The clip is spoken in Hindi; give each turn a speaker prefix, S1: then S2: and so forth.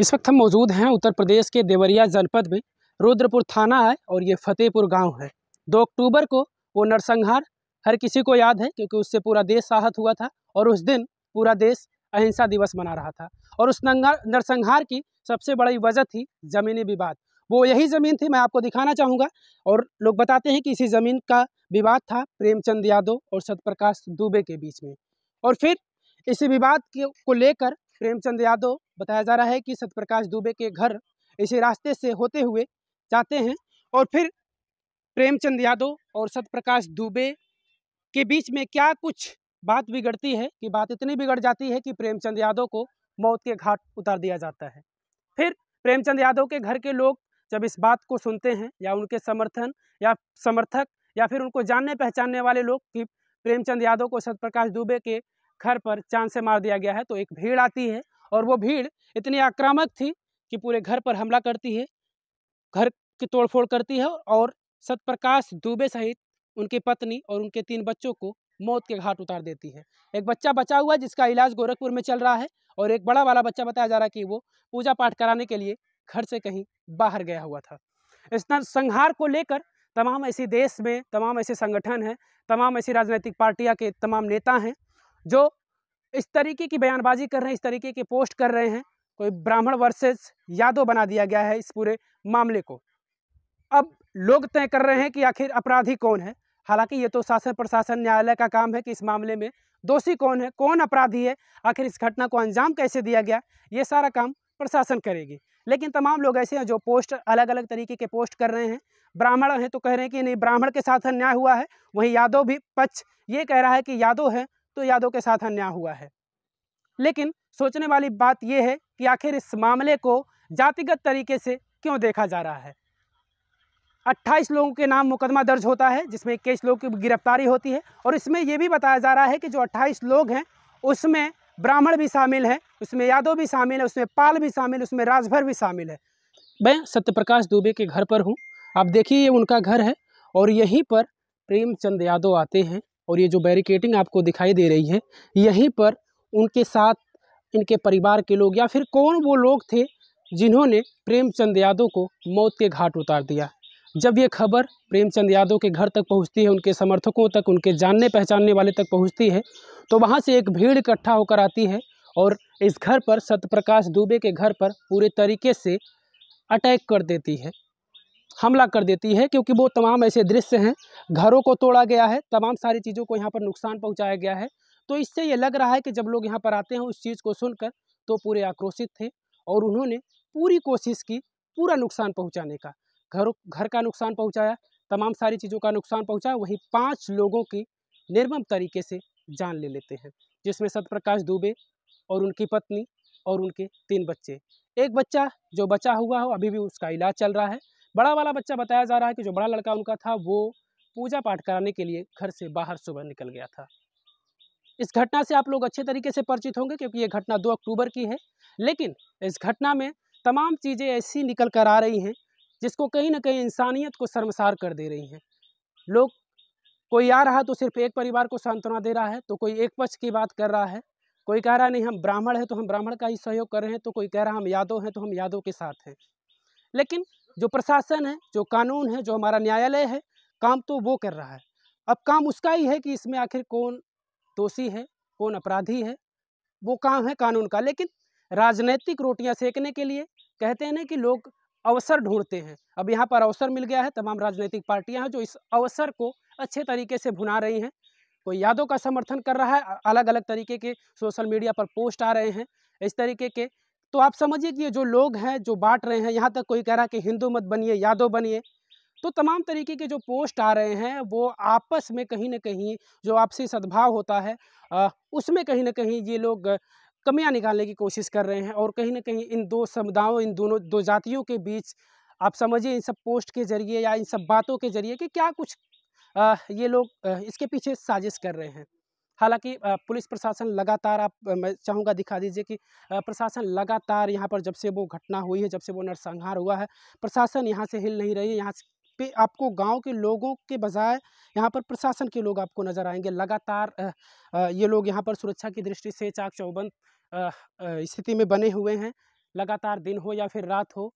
S1: इस वक्त हम मौजूद हैं उत्तर प्रदेश के देवरिया जनपद में रुद्रपुर थाना है और ये फतेहपुर गांव है दो अक्टूबर को वो नरसंहार हर किसी को याद है क्योंकि उससे पूरा देश आहत हुआ था और उस दिन पूरा देश अहिंसा दिवस मना रहा था और उस नरसंहार की सबसे बड़ी वजह थी ज़मीनी विवाद वो यही ज़मीन थी मैं आपको दिखाना चाहूँगा और लोग बताते हैं कि इसी ज़मीन का विवाद था प्रेमचंद यादव और सत्यप्रकाश दुबे के बीच में और फिर इसी विवाद को लेकर प्रेमचंद यादव बताया जा रहा है कि सत्यप्रकाश दुबे के घर इसी रास्ते से होते हुए जाते हैं और फिर प्रेमचंद यादव और सत्यप्रकाश दुबे के बीच में क्या कुछ बात बिगड़ती है कि बात इतनी बिगड़ जाती है कि प्रेमचंद यादव को मौत के घाट उतार दिया जाता है फिर प्रेमचंद यादव के घर के लोग जब इस बात को सुनते हैं या उनके समर्थन या समर्थक या फिर उनको जानने पहचानने वाले लोग कि प्रेमचंद यादव को सत्यप्रकाश दुबे के घर पर चांद से मार दिया गया है तो एक भीड़ आती है और वो भीड़ इतनी आक्रामक थी कि पूरे घर पर हमला करती है घर की तोड़फोड़ करती है और सतप्रकाश दुबे सहित उनकी पत्नी और उनके तीन बच्चों को मौत के घाट उतार देती है एक बच्चा बचा हुआ जिसका इलाज गोरखपुर में चल रहा है और एक बड़ा वाला बच्चा बताया जा रहा है कि वो पूजा पाठ कराने के लिए घर से कहीं बाहर गया हुआ था इस संहार को लेकर तमाम ऐसे देश में तमाम ऐसे संगठन हैं तमाम ऐसी राजनीतिक पार्टियाँ के तमाम नेता हैं जो इस तरीके की बयानबाजी कर रहे हैं इस तरीके की पोस्ट कर रहे हैं कोई ब्राह्मण वर्सेस यादव बना दिया गया है इस पूरे मामले को अब लोग तय कर रहे हैं कि आखिर अपराधी कौन है हालांकि ये तो शासन प्रशासन न्यायालय का काम है कि इस मामले में दोषी कौन है कौन अपराधी है आखिर इस घटना को अंजाम कैसे दिया गया ये सारा काम प्रशासन करेगी लेकिन तमाम लोग ऐसे हैं जो पोस्ट अलग अलग तरीके के पोस्ट कर रहे हैं ब्राह्मण हैं तो कह रहे हैं कि नहीं ब्राह्मण के साथ अन्याय हुआ है वहीं यादव भी पक्ष ये कह रहा है कि यादव है तो यादव के साथ अन्याय हुआ है लेकिन सोचने वाली बात यह है कि आखिर इस मामले को जातिगत तरीके से क्यों देखा जा रहा है 28 लोगों के नाम मुकदमा दर्ज होता है जिसमें इक्कीस लोगों की गिरफ्तारी होती है और इसमें यह भी बताया जा रहा है कि जो 28 लोग हैं उसमें ब्राह्मण भी शामिल हैं उसमें यादव भी शामिल है उसमें पाल भी शामिल उसमें राजभर भी शामिल है मैं सत्यप्रकाश दुबे के घर पर हूँ आप देखिए ये उनका घर है और यहीं पर प्रेमचंद यादव आते हैं और ये जो बैरिकेटिंग आपको दिखाई दे रही है यहीं पर उनके साथ इनके परिवार के लोग या फिर कौन वो लोग थे जिन्होंने प्रेमचंद यादव को मौत के घाट उतार दिया जब ये खबर प्रेमचंद यादव के घर तक पहुंचती है उनके समर्थकों तक उनके जानने पहचानने वाले तक पहुंचती है तो वहाँ से एक भीड़ इकट्ठा होकर आती है और इस घर पर सत्यप्रकाश दुबे के घर पर पूरे तरीके से अटैक कर देती है हमला कर देती है क्योंकि वो तमाम ऐसे दृश्य हैं घरों को तोड़ा गया है तमाम सारी चीज़ों को यहाँ पर नुकसान पहुँचाया गया है तो इससे ये लग रहा है कि जब लोग यहाँ पर आते हैं उस चीज़ को सुनकर तो पूरे आक्रोशित थे और उन्होंने पूरी कोशिश की पूरा नुकसान पहुँचाने का घर घर का नुकसान पहुँचाया तमाम सारी चीज़ों का नुकसान पहुँचाया वहीं पाँच लोगों की निर्मम तरीके से जान ले लेते हैं जिसमें सत्यप्रकाश दुबे और उनकी पत्नी और उनके तीन बच्चे एक बच्चा जो बचा हुआ हो अभी भी उसका इलाज चल रहा है बड़ा वाला बच्चा बताया जा रहा है कि जो बड़ा लड़का उनका था वो पूजा पाठ कराने के लिए घर से बाहर सुबह निकल गया था इस घटना से आप लोग अच्छे तरीके से परिचित होंगे क्योंकि ये घटना दो अक्टूबर की है लेकिन इस घटना में तमाम चीज़ें ऐसी निकल कर आ रही हैं जिसको कहीं ना कहीं इंसानियत को शर्मसार कर दे रही हैं लोग कोई आ रहा तो सिर्फ एक परिवार को सांत्वना दे रहा है तो कोई एक पक्ष की बात कर रहा है कोई कह रहा नहीं हम ब्राह्मण हैं तो हम ब्राह्मण का ही सहयोग कर रहे हैं तो कोई कह रहा हम यादव हैं तो हम यादव के साथ हैं लेकिन जो प्रशासन है जो कानून है जो हमारा न्यायालय है काम तो वो कर रहा है अब काम उसका ही है कि इसमें आखिर कौन दोषी है कौन अपराधी है वो काम है कानून का लेकिन राजनीतिक रोटियां सेकने के लिए कहते हैं ना कि लोग अवसर ढूंढते हैं अब यहाँ पर अवसर मिल गया है तमाम राजनीतिक पार्टियाँ हैं जो इस अवसर को अच्छे तरीके से भुना रही हैं कोई यादों का समर्थन कर रहा है अलग अलग तरीके के सोशल मीडिया पर पोस्ट आ रहे हैं इस तरीके के तो आप समझिए कि ये जो लोग हैं जो बांट रहे हैं यहाँ तक कोई कह रहा है कि हिंदू मत बनिए यादव बनिए तो तमाम तरीके के जो पोस्ट आ रहे हैं वो आपस में कहीं ना कहीं जो आपसी सद्भाव होता है उसमें कहीं ना कहीं ये लोग कमियां निकालने की कोशिश कर रहे हैं और कहीं ना कहीं इन दो समुदायों इन दोनों दो जातियों के बीच आप समझिए इन सब पोस्ट के ज़रिए या इन सब बातों के ज़रिए कि क्या कुछ ये लोग इसके पीछे साजिश कर रहे हैं हालांकि पुलिस प्रशासन लगातार आप मैं चाहूँगा दिखा दीजिए कि प्रशासन लगातार यहाँ पर जब से वो घटना हुई है जब से वो नरसंहार हुआ है प्रशासन यहाँ से हिल नहीं रही है यहाँ पे आपको गांव के लोगों के बजाय यहाँ पर प्रशासन के लोग आपको नज़र आएंगे लगातार ये लोग यहाँ पर सुरक्षा की दृष्टि से चाक चौबंद स्थिति में बने हुए हैं लगातार दिन हो या फिर रात हो